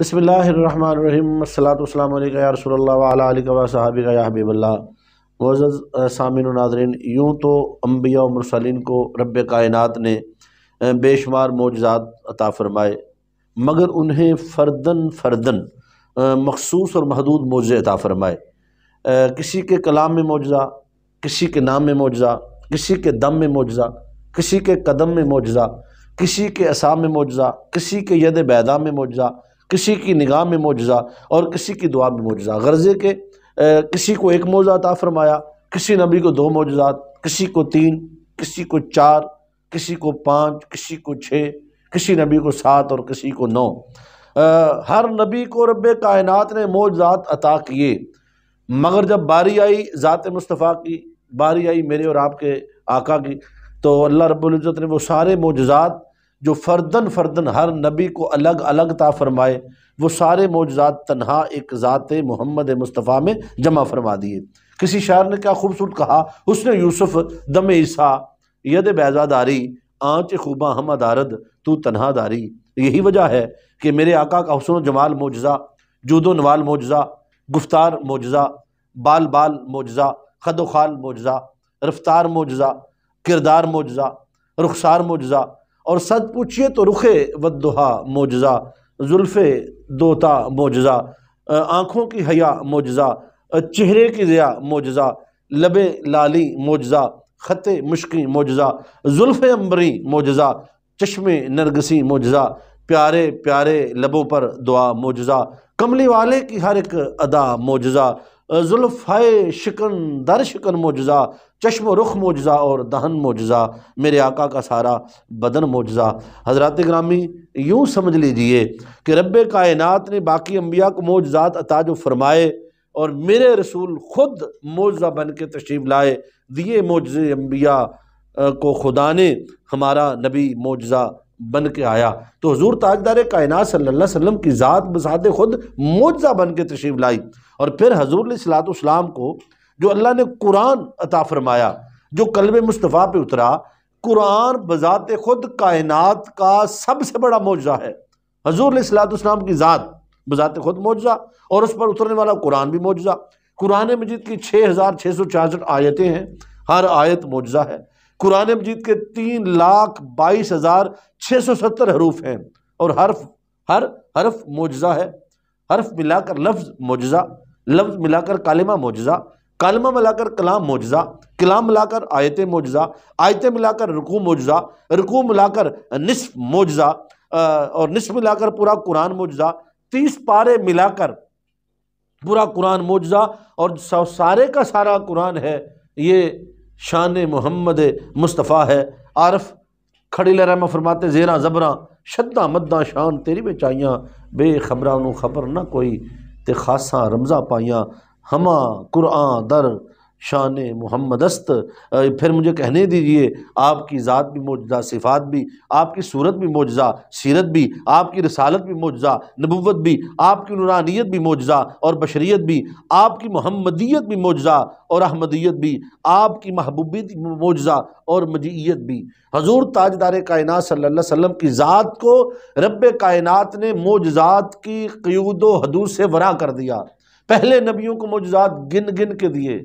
बसमिल्लाम यारसोल्लाबल्ला Moz सामिन नाजरन यूँ तो अम्बिया मरसलिन को रब कायनत ने बेशुमार मोजात अता फ़रमाए मगर उन्हें फ़र्दन फ़र्दन मखसूस और महदूद मोज़े अता फ़रमाए किसी के कलाम में मुजज़ा किसी के नाम में मुजज़ा किसी के दम में मुजज़ा किसी के कदम में मुजज़ा किसी के असाम में मुजज़ा किसी के यद बैदा में मुजज़ा किसी की निगाह में मौजा और किसी की दुआ में मौजा गर्जे के ए, किसी को एक मौजा अता फरमाया किसी नबी को दो मौजात किसी को तीन किसी को चार किसी को पाँच किसी को छः किसी नबी को सात और किसी को नौ आ, हर नबी को रब कायनात ने मौजात अता किए मगर जब बारी आई ज़ात मुस्तफ़ा की बारी आई मेरे और आपके आका की तो अल्लाह रब्ज़त ने वो सारे मौजात जो फ़र्दन फ़र्दन हर नबी को अलग अलग ता फरमाए वो सारे मोजात तनहा एक ज़ात मोहम्मद मुस्तफ़ा में जमा फरमा दिए किसी शायर ने क्या खूबसूरत कहा उसने यूसुफ दम ईसा यद बैजादारी आँच खूबा हम अदारद तू दारी यही वजह है कि मेरे आका का हसन जमाल मौजा जूदो नवाल मौजा गुफ्तार मौजा बाल बाल मौजा खदोखाल खाल रफ्तार मौजा किरदार मौजा रुखसार मौजा और सच पूछिए तो रुखे वदहा मोजा जुल्फ़े दोता मोजा आँखों की हया मोजा चेहरे की ज़िया मोजा लबे लाली मोजा ख़त मुश्की मोजा जुल्फ़ अम्बरी मोजा चश्मे नरगसी मोजा प्यारे प्यारे लबों पर दुआ मोजा कमली वाले की हर एक अदा मोजा जुल्फ़ाय शिकन दर शिकन मौजा चश्म रुख मौजा और दहन मौजा मेरे आका का सारा बदन मौजा हजरत ग्रामी यूँ समझ लीजिए कि रब कायनात ने बाकी अम्बिया को मुजज़ात अता जो फरमाए और मेरे रसूल खुद मौजा बन के तशरीफ़ लाए दिए मौजे अम्बिया को खुदा ने हमारा नबी मौजा बन के आया तो हजूर ताजदार कायनात सल्ला वसम की ज़ात बसात खुद मुआजा बन के तशरीफ लाई और फिर हजूर सलातम को जो अल्लाह ने कुरान अता फरमाया जो कलब मुस्तफ़ा पे उतरा कुरान बजात खुद कायनात का सबसे बड़ा मुआजा है हजूर सलातम की ज़ात बजात खुद मुआजा और उस पर उतरने वाला कुरान भी मुआजा कुरान मजीद की छः हज़ार छः सौ छियासठ आयतें हैं हर आयत मुआजा है कुरान मजीद के तीन लाख बाईस हज़ार छः सौ सत्तर हरूफ हैं और हर्फ हर हर्फ मुजज़ा है हर्फ मिलाकर लफ्ज़ मुजज़ा लफ्ज़ मिलाकर कालिमा मुजज़ा कलमा मिलाकर कलाम मुजज़ा कलाम मिलाकर आयत मुजज़ा आयतें मिलाकर रुकू मुजज़ा रुकू मिलाकर नसफ मुजज़ा और नसफ मिलाकर पूरा कुरान मुजज़ा तीस पारे मिलाकर पूरा कुरान मुजज़ा और सारे का सारा कुरान है ये शान मोहम्मद मुस्तफ़ा है आरफ खड़ी लहरा फरमाते जेरा जबरा शद्दा मद्दा शान तेरी में चाहियाँ बेखबरा खबर ना कोई ते खासा रमज़ा पाइया हमा कुरआ दर शान मोहम्मदस्त फिर मुझे कहने दीजिए आपकी ज़ात भी मौजा सिफात भी आपकी सूरत भी मौजा सीरत भी आपकी रसालत भी मौजा नबूत भी आपकी नुरानियत भी मौजा और बशरीत भी आपकी मोहम्मदियत भी मौजा और अहमदियत भी आपकी महबूबीत मौजा और मजीत भी हजूर ताजदार कायन सल्ला वसम की ज़ात को रब कायनत ने मौजात की क्यूद हदूद से वरा कर दिया पहले नबियों को मौजात गिन गिन के दिए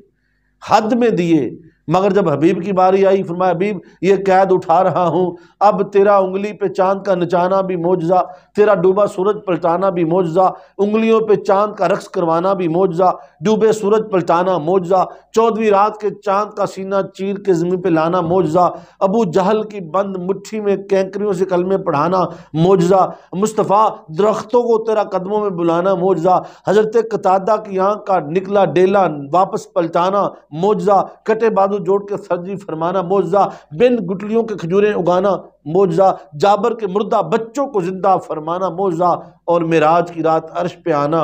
हद में दिए मगर जब हबीब की बारी आई फरमाया हबीब ये कैद उठा रहा हूँ अब तेरा उंगली पे चांद का नचाना भी मौजा तेरा डूबा सूरज पलटाना भी मौजा उंगलियों पे चांद का रक्स करवाना भी मौजा डूबे सूरज पलटाना मौजा चौदहवीं रात के चांद का सीना चीर के ज़मीन पे लाना मौजा अबू जहल की बंद मुट्ठी में कैंकरियों से कलमे पढ़ाना मौजा मुस्तफ़ा दरख्तों को तेरा कदमों में बुलाना मौजा हज़रत कतादा की आँख का निकला डेला वापस पलटाना मौजा कटे बाद हाथ जोड़ के सर्जरी फरमाना मोजा बिन गुटलियों के खजूरें उगाना मोजा जाबर के मुर्दा बच्चों को ज़िंदा फरमाना मोजा और मराज की रात अर्श पे आना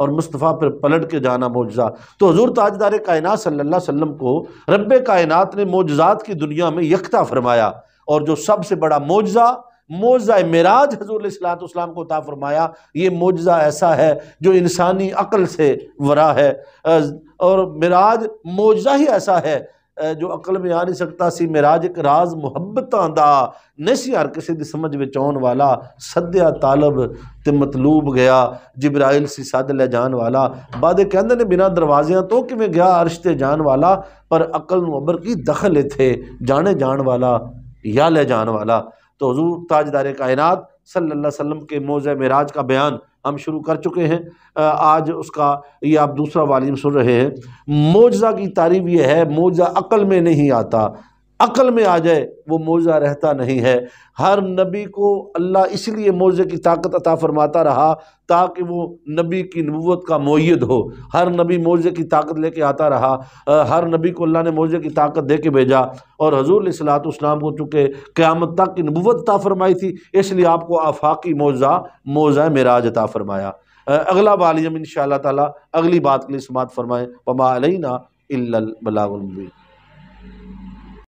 और मुस्तफ़ा पर पलट के जाना मोजा तो हजूर ताजदार कायनात सल्ला वसम को रब कायनात ने मोजात की दुनिया में यकता फरमाया और जो सबसे बड़ा मोजा मोज़ा मराज हजूर सलाम को ता फरमाया ये मोजा ऐसा है जो इंसानी अक़ल से वरा है और मराज मोजा ही ऐसा है जो अकल में आ नहीं सकता सी मेराज एक राज मुहब्बत का नहीं सी हर किसी की समझ में आने वाला सद्या तालब तो मतलूब गया जबराइल सी सद ले जाने वाला बाद कहते ने बिना दरवाजे तो किमें गया अरशते जाने वाला पर अकल न अबर की दखल इतने जाने जाने वाला या ले जाने वाला तो हजू ताजदारे कायनात सल्लल्लाहु अलैहि वसल्लम के मौज मराज का बयान हम शुरू कर चुके हैं आज उसका ये आप दूसरा वालीम सुन रहे हैं मौजा की तारीफ यह है मौजा अकल में नहीं आता अकल में आ जाए वो मोज़ा रहता नहीं है हर नबी को अल्लाह इसलिए मोज़े की ताकत अता फरमाता रहा ताकि वो नबी की नबूत का मोयद हो हर नबी मोज़े की ताकत लेके आता रहा हर नबी को अल्लाह ने मोज़े की ताकत दे के भेजा और हजूर सलातम को चूँकि क़्यामत तक की नबूत अता फरमाई थी इसलिए आपको आफाकी मोज़ा मोज़ा मराज अता फरमाया अगला वालियम इन ताला अगली बात के लिए समात फरमाएँ पमा अलना बलागुलबी